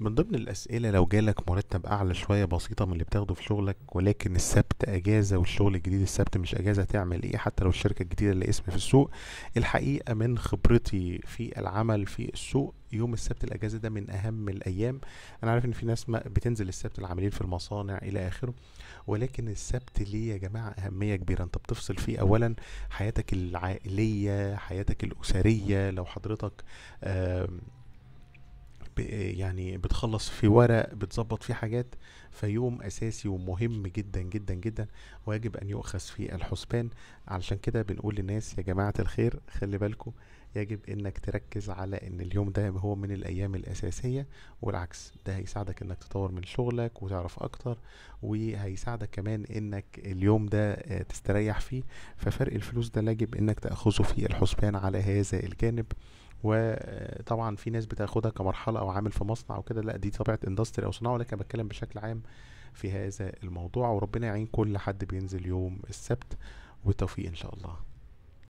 من ضمن الأسئلة لو جالك مرتب أعلى شوية بسيطة من اللي بتاخده في شغلك ولكن السبت أجازة والشغل الجديد السبت مش أجازة تعمل إيه حتى لو الشركة الجديدة اللي اسم في السوق الحقيقة من خبرتي في العمل في السوق يوم السبت الأجازة ده من أهم الأيام أنا عارف إن في ناس ما بتنزل السبت العاملين في المصانع إلى آخره ولكن السبت ليه يا جماعة أهمية كبيرة أنت بتفصل فيه أولا حياتك العائلية حياتك الأسرية لو حضرتك آه يعني بتخلص في ورق بتظبط فيه حاجات فيوم اساسي ومهم جدا جدا جدا ويجب ان يؤخذ في الحسبان علشان كده بنقول للناس يا جماعه الخير خلي بالكم يجب انك تركز على ان اليوم ده هو من الايام الاساسيه والعكس ده هيساعدك انك تطور من شغلك وتعرف اكتر وهيساعدك كمان انك اليوم ده آه، تستريح فيه ففرق الفلوس ده يجب انك تاخذه في الحسبان على هذا الجانب وطبعا في ناس بتاخدها كمرحله او عامل في مصنع او كده لا دي طبيعه اندستري او صناعه ولكن بتكلم بشكل عام في هذا الموضوع وربنا يعين كل حد بينزل يوم السبت والتوفيق ان شاء الله